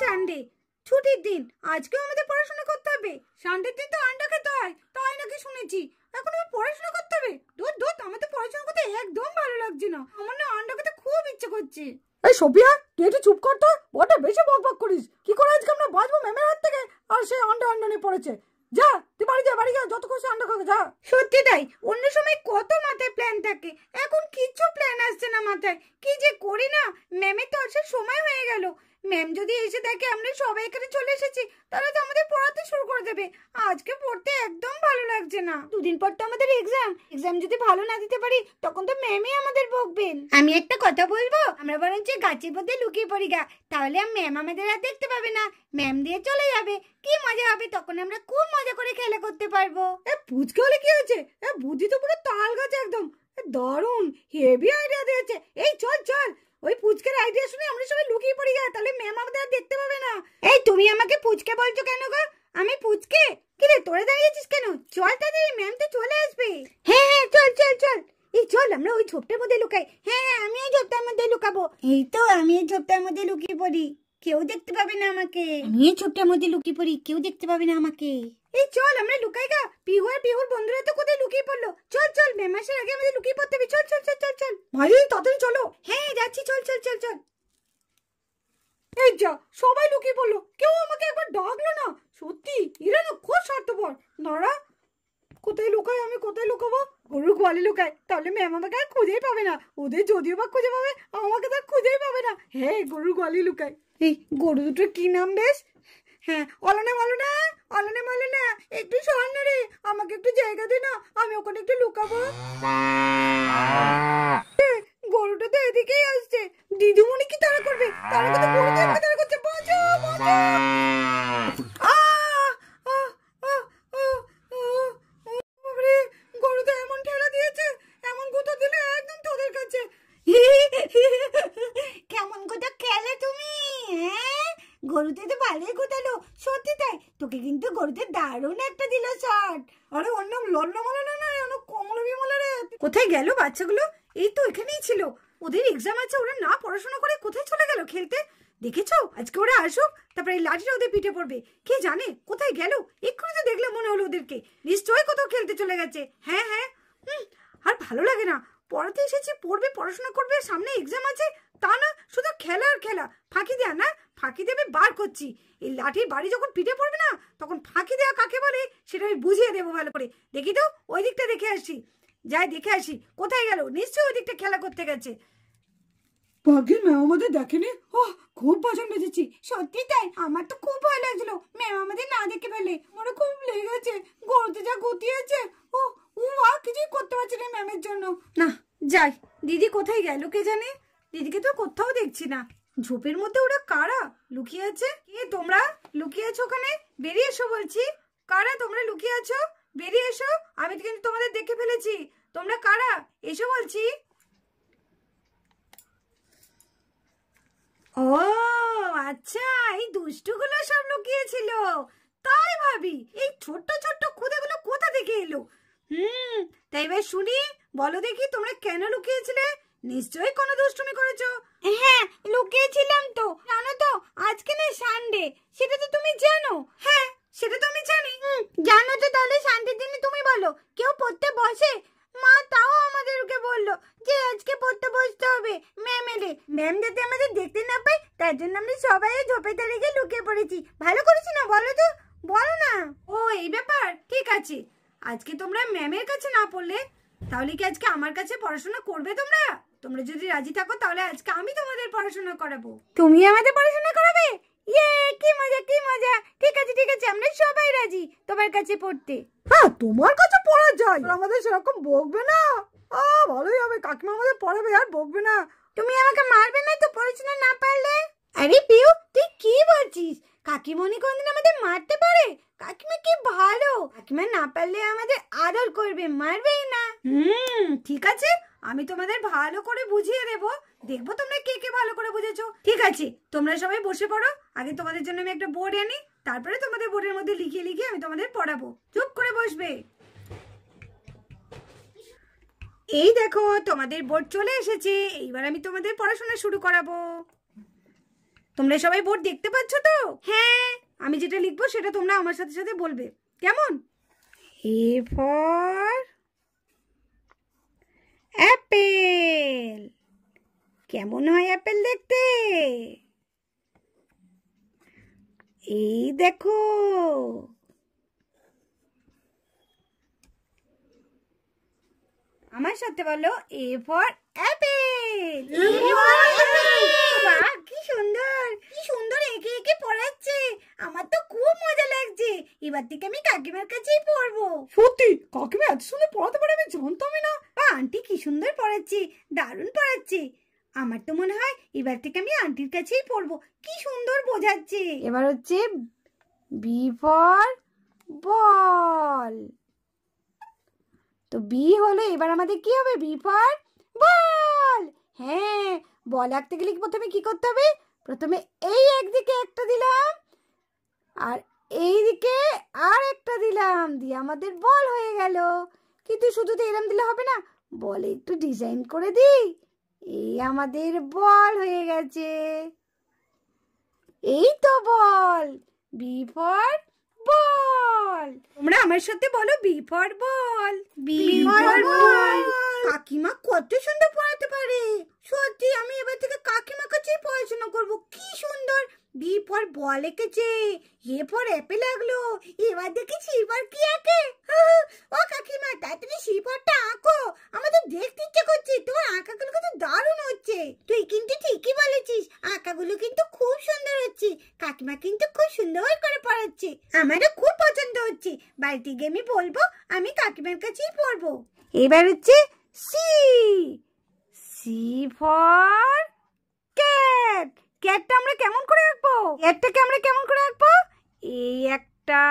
Sunday ছুটির দিন আজকেও আমাদের পড়াশোনা করতে হবে সানডের দিন তো আন্ডা খেতে হয় তাই নাকি শুনেছি এখন আমার পড়াশোনা করতে হবে দূর দূর আমাদের পড়াশোনা করতে একদম ভালো লাগছে না আমার না আন্ডা খেতে খুব ইচ্ছে করছে এই সোফিয়া তুই একটু চুপ কর তো বটে বেশি বক বক করিস কি করে আজকে আমরা বাঁচবো ম্যামের হাত থেকে আর সে আন্ডা আন্ডা নিয়ে পড়েছে যা তুই বাড়ি যা বাড়ি যা যত খুশি আন্ডা খাবে যা সত্যি তাই অন্য সময় কত মাথায় প্ল্যান থাকে এখন কিচ্ছু প্ল্যান আসছে না মাথায় কি যে করি না ম্যামের তো আসার সময় হয়ে গেল ম্যাম যদি এসে দেখে আমরা সবাই এখানে চলে এসেছি তাহলে তো আমাদের পড়াতে শুরু করে দেবে আজকে পড়তে একদম ভালো লাগছে না দুদিন পর তো আমাদের এক্সাম এক্সাম যদি ভালো না দিতে পারি তখন তো ম্যামই আমাদের বকবেন আমি একটা কথা বলবো আমরা বরং যে গাছের মধ্যে লুকিয়ে পড়ি গা তাহলে ম্যাম আমাদের আর দেখতে পাবে না ম্যাম দিয়ে চলে যাবে কি মজা হবে তখন আমরা খুব মজা করে খেলা করতে পারবো এ পুচকে হলে কি হয়েছে বুদ্ধি তো পুরো তাল গাছ একদম দারুন হেভি আইডিয়া দিয়েছে এই চল চল ওই পুচকের আইডিয়া শুনে আমরা সবাই লুকিয়ে পড়ি যায় তাহলে ম্যাম আমাদের আর দেখতে পাবে না এই তুমি আমাকে পুচকে বলছো কেন গো আমি পুচকে কি রে তোরে দাঁড়িয়েছিস কেন চল তাড়াতাড়ি ম্যাম তো চলে আসবে হ্যাঁ হ্যাঁ চল চল চল এই চল আমরা ওই ঝোপটার মধ্যে লুকাই হ্যাঁ হ্যাঁ আমি এই ঝোপটার মধ্যে লুকাবো এই তো আমি এই ঝোপটার মধ্যে লুকিয়ে পড়ি কেউ দেখতে পাবে না আমাকে আমি এই ঝোপটার মধ্যে লুকিয়ে পড়ি কেউ দেখতে পাবে না আমাকে এই চল আমরা লুকাই গা পিহু আর পিহুর বন্ধুরা তো কোথায় লুকিয়ে পড়লো চল চল মে মাসের আগে আমাদের লুকিয়ে পড়তে হবে চল চল চল চল চল ভাই তাড়াতাড়ি চলো হ্যাঁ যাচ্ছি চল চল চল চল এই যা সবাই লুকিয়ে পড়লো কেউ আমাকে একবার ডাকলো না সত্যি ইরানো খুব স্বার্থপর নরা কোথায় লুকাই আমি কোথায় লুকাবো গরুর গোয়ালে লুকায় তাহলে ম্যাম আমাকে আর খুঁজেই পাবে না ওদের যদিও বা খুঁজে পাবে আমাকে তো আর খুঁজেই পাবে না হ্যাঁ গরুর গোয়ালে লুকায় এই গরু দুটোর কি নাম বেশ হ্যাঁ অলনা মলনা অলনা মলনা একটু সর রে আমাকে একটু জায়গা দিন আমি ওখানে একটু লুকাবো গরুতে তো ভালোই কোথালো সত্যি তাই তোকে কিন্তু গরুতে দারুণ একটা দিল শট আরে অন্য লল্ল মলা না না অন্য বিমলা রে কোথায় গেল বাচ্চাগুলো এই তো এখানেই ছিল ওদের এক্সাম আছে ওরা না পড়াশোনা করে কোথায় চলে গেল খেলতে দেখেছো আজকে ওরা আসুক তারপরে লাঠিটা ওদের পিঠে পড়বে কে জানে কোথায় গেল এক্ষুনি তো দেখলে মনে হলো ওদেরকে নিশ্চয়ই কোথাও খেলতে চলে গেছে হ্যাঁ হ্যাঁ আর ভালো লাগে না পড়াতে এসেছি পড়বে পড়াশোনা করবে সামনে এক্সাম আছে তা না শুধু খেলা আর খেলা ফাঁকি দেয়া না ফাঁকি দেবে বার করছি এই লাঠির বাড়ি যখন পিঠে পড়বে না তখন ফাঁকি দেওয়া কাকে বলে সেটা আমি বুঝিয়ে দেবো ভালো করে দেখি তো ওই দিকটা দেখে আসি যাই দেখে আসি কোথায় গেল নিশ্চয়ই ওই দিকটা খেলা করতে গেছে পাখির ম্যাম আমাদের দেখেনি ও খুব পছন্দ হয়েছি সত্যি তাই আমার তো খুব ভয় লাগছিল ম্যাম আমাদের না দেখে ফেলে মনে খুব লেগেছে গরুতে যা গতিয়েছে ও উমা কিছুই করতে পারছি না ম্যামের জন্য না যাই দিদি কোথায় গেল কে জানে দিদিকে তো কোথাও দেখছি না ঝোপের মধ্যে ওরা কারা লুকিয়ে আছে কে তোমরা লুকিয়ে আছো ওখানে বেরিয়ে এসো বলছি কারা তোমরা লুকিয়ে আছো বেরিয়ে এসো আমি কিন্তু তোমাদের দেখে ফেলেছি তোমরা কারা এসো বলছি ও আচ্ছা এই দুষ্টুগুলো সব লুকিয়েছিল তাই ভাবি এই ছোট্ট ছোট্ট খুদেগুলো কোথা থেকে এলো হুম তাই এবার শুনি বলো দেখি তোমরা কেন লুকিয়েছিলে নিশ্চয়ই কোনো দুষ্টুমি করেছো হ্যাঁ লুকিয়েছিলাম তো জানো তো আজকে না সানডে সেটা তো তুমি জানো হ্যাঁ সেটা তো আমি জানি জানো তো তাহলে শান্তির দিনে তুমি বলো কেউ পড়তে বসে মা তাও আমাদেরকে বললো যে আজকে পড়তে বসতে হবে ম্যাম এলে ম্যাম যাতে আমাদের দেখতে না পায় তার জন্য আমরা সবাই ঝোপে দাঁড়িয়ে লুকিয়ে পড়েছি ভালো করেছি না বলো তো বলো না ও এই ব্যাপার ঠিক আছে আজকে তোমরা ম্যামের কাছে না পড়লে তাহলে কি আজকে আমার কাছে পড়াশোনা করবে তোমরা তোমরা যদি রাজি থাকো তাহলে আজকে আমি তোমাদের পড়াশোনা করাবো তুমি আমাদের পড়াশোনা করাবে ইয়ে কি মজা কি মজা ঠিক আছে ঠিক আছে আমরা সবাই রাজি তোমার কাছে পড়তে হ্যাঁ তোমার কাছে পড়া যায় আমাদের সেরকম বকবে না ও ভালোই হবে কাকিমা আমাদের পড়াবে আর বকবে না তুমি আমাকে মারবে না তো পড়াশোনা না পারলে আরে পিউ তুই কি বলছিস কাকিমণি কোনদিন আমাদের মারতে পারে কাকিমা কি ভালো কাকিমা না পারলে আমাদের আদর করবে মারবেই না হুম ঠিক আছে আমি তোমাদের ভালো করে বুঝিয়ে দেব দেখবো তোমরা কে কে ভালো করে বুঝেছো ঠিক আছে তোমরা সবাই বসে পড়ো আগে তোমাদের জন্য আমি একটা বোর্ড আনি তারপরে তোমাদের বোর্ডের মধ্যে লিখিয়ে লিখিয়ে আমি তোমাদের পড়াবো চুপ করে বসবে এই দেখো তোমাদের বোর্ড চলে এসেছে এইবার আমি তোমাদের পড়াশোনা শুরু করাবো তোমরা সবাই বোর্ড দেখতে পাচ্ছ তো হ্যাঁ আমি যেটা লিখবো সেটা তোমরা আমার সাথে সাথে বলবে কেমন এ ফর অ্যাপেল কেমন হয় অ্যাপেল দেখতে এই দেখো আমার সাথে বলো এ ফর অ্যাপেল কি সুন্দর কি সুন্দর একে একে পড়াচ্ছে আমার তো খুব মজা লাগছে এবার থেকে আমি কাকিমার কাছেই পড়বো সত্যি কাকিমা এত সুন্দর পড়াতে পারে আমি জানতামই না বা আন্টি কি সুন্দর পড়াচ্ছে দারুণ পড়াচ্ছে আমার তো মনে হয় এবার থেকে আমি আন্টির কাছেই পড়বো কি সুন্দর বোঝাচ্ছে এবার হচ্ছে বি ফর বল তো বি হলো এবার আমাদের কি হবে বি ফর বল হ্যাঁ বল আঁকতে গেলে প্রথমে কি করতে হবে প্রথমে এই একদিকে একটা দিলাম আর এই দিকে আর একটা দিলাম দিয়ে আমাদের বল হয়ে গেল কিন্তু শুধু তো এরম দিলে হবে না বলে একটু ডিজাইন করে দিই এই আমাদের বল হয়ে গেছে এই তো বল বি ফর বল তোমরা আমার সাথে বলো B for ball B for ball কাকিমা কত সুন্দর পড়াতে পারে সত্যি আমি এবার থেকে কাকিমার কাছেই পড়াশোনা করব কি সুন্দর বি পর বল এঁকেছে এ পর অ্যাপে লাগলো এবার দেখি শিরপর কি আঁকে ও কাকিমা তাড়াতাড়ি শিরপরটা আঁকো আমাদের দেখতে ইচ্ছে করছে তোমার আঁকাগুলো কিন্তু দারুণ হচ্ছে তুই কিন্তু ঠিকই বলেছিস আঁকাগুলো কিন্তু খুব সুন্দর হচ্ছে কাকিমা কিন্তু খুব সুন্দর করে পড়াচ্ছে আমারও খুব পছন্দ হচ্ছে বাড়িতে গিয়ে আমি বলবো আমি কাকিমার কাছেই পড়বো এবার হচ্ছে সি সি ফর ক্যাট ক্যাটটা আমরা কেমন করে আঁকবো ক্যাটটাকে আমরা কেমন করে আঁকবো এই একটা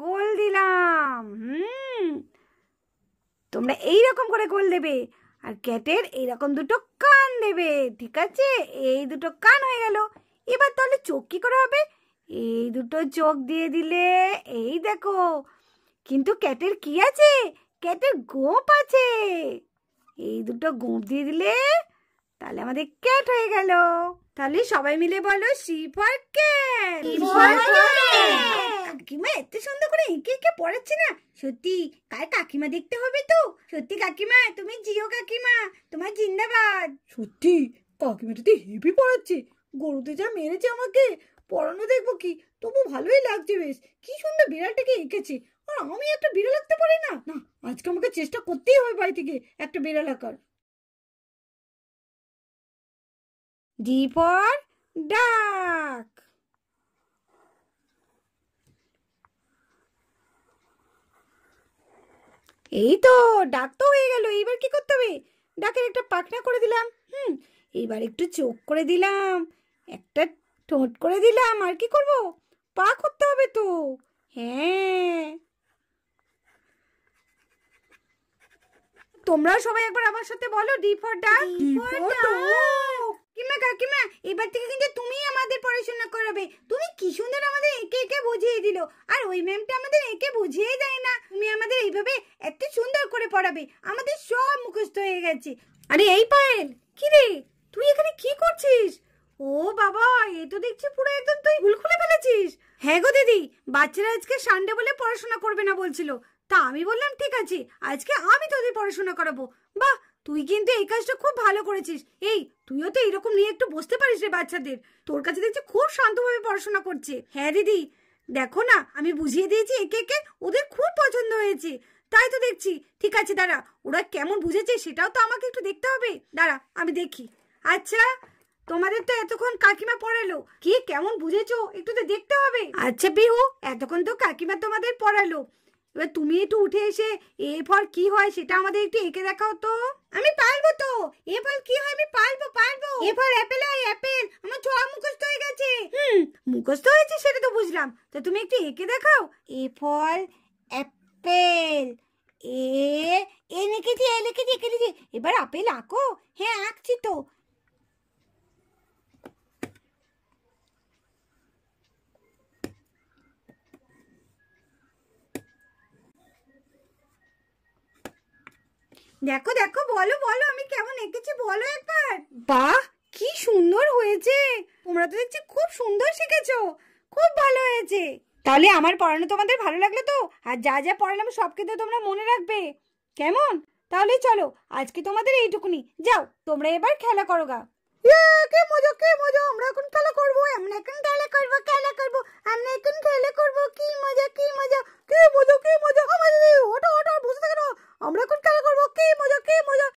গোল দিলাম হুম তোমরা এই রকম করে গোল দেবে আর ক্যাটের রকম দুটো কান দেবে ঠিক আছে এই দুটো কান হয়ে গেল এবার তাহলে চোখ কি করে হবে এই দুটো চোখ দিয়ে দিলে এই দেখো কিন্তু ক্যাটের কি আছে কেটে গোপ আছে এই দুটো গোপ দিয়ে দিলে তাহলে আমাদের ক্যাট হয়ে গেল তাহলে সবাই মিলে বলো শিফার ক্যাট কাকিমা এত সুন্দর করে এঁকে এঁকে পড়াচ্ছে না সত্যি কাল কাকিমা দেখতে হবে তো সত্যি কাকিমা তুমি জিও কাকিমা তোমার জিন্দাবাদ সত্যি কাকিমাটা তো হেভি পড়াচ্ছে গরুতে যা মেরেছে আমাকে পড়ানো দেখবো কি তবু ভালোই লাগছে বেশ কি সুন্দর বিড়ালটাকে এঁকেছে আমি একটা বিড়াল আঁকতে পারি না না আজকে আমাকে চেষ্টা করতেই হবে বাড়ি থেকে একটা বিড়াল আঁকার ডি ফর ডাক এই তো ডাক তো হয়ে গেল এইবার কি করতে হবে ডাকের একটা পাখনা করে দিলাম হুম এইবার একটু চোখ করে দিলাম একটা ঠোঁট করে দিলাম আর কি করব পা করতে হবে তো হ্যাঁ তোমরা সবাই একবার আমার সাথে বলো ডি ফর ডাক কিমা কাকিমা এবার থেকে কিন্তু তুমি আমাদের পড়াশোনা করাবে তুমি কি সুন্দর আমাদের একে একে বুঝিয়ে দিলো আর ওই ম্যামটা আমাদের একে বুঝিয়ে দেয় না তুমি আমাদের এইভাবে এত সুন্দর করে পড়াবে আমাদের সব মুখস্থ হয়ে গেছে আরে এই পায়েল কি রে তুই এখানে কি করছিস ও বাবা এ তো দেখছি পুরো একদম তুই ভুল খুলে ফেলেছিস হ্যাঁ গো দিদি বাচ্চারা আজকে সানডে বলে পড়াশোনা করবে না বলছিল তা আমি বললাম ঠিক আছে আজকে আমি তোদের পড়াশোনা করাবো বাহ তুই কিন্তু এই কাজটা খুব ভালো করেছিস এই তুইও তো এরকম নিয়ে একটু বসতে পারিস রে বাচ্চাদের তোর কাছে দেখছি খুব শান্তভাবে পড়াশোনা করছে হ্যাঁ দিদি দেখো না আমি বুঝিয়ে দিয়েছি একে একে ওদের খুব পছন্দ হয়েছে তাই তো দেখছি ঠিক আছে দাঁড়া ওরা কেমন বুঝেছে সেটাও তো আমাকে একটু দেখতে হবে দাঁড়া আমি দেখি আচ্ছা তোমাদের তো এতক্ষণ কাকিমা পড়ালো কি কেমন বুঝেছো একটু তো দেখতে হবে আচ্ছা বিহু এতক্ষণ তো কাকিমা তোমাদের পড়ালো এবার তুমি একটু উঠে এসে এ ফল কি হয় সেটা আমাদের একটু এঁকে দেখাও তো আমি পারবো তো এ ফল কি হয় আমি পারবো পারবো এ ফল অ্যাপেল হয় অ্যাপেল আমার ছোঁয়া মুখস্থ হয়ে গেছে হুম মুখস্থ হয়েছে সেটা তো বুঝলাম তো তুমি একটু এঁকে দেখাও এ ফল অ্যাপেল এ এ লিখেছি এ লিখেছি এঁকে দিয়েছি এবার আপেল আঁকো হ্যাঁ আঁকছি তো দেখো দেখো বলো বলো আমি কেমন এঁকেছি বলো একবার বাহ কি সুন্দর হয়েছে তোমরা তো দেখছি খুব সুন্দর শিখেছো খুব ভালো হয়েছে তাহলে আমার পড়ানো তোমাদের ভালো লাগলো তো আর যা যা পড়ালাম সব কিন্তু তোমরা মনে রাখবে কেমন তাহলে চলো আজকে তোমাদের এইটুকুনি যাও তোমরা এবার খেলা করো গা কি মজা কি মজা আমরা এখন খেলা করবো আমরা এখন খেলা করবো খেলা করবো আমরা এখন খেলা করবো কি মজা কি মজা কি মজা কি মজা আমাদের ওটা ওটা বুঝতে কেন আমরা এখন খেলা করবো কি মজা কি মজা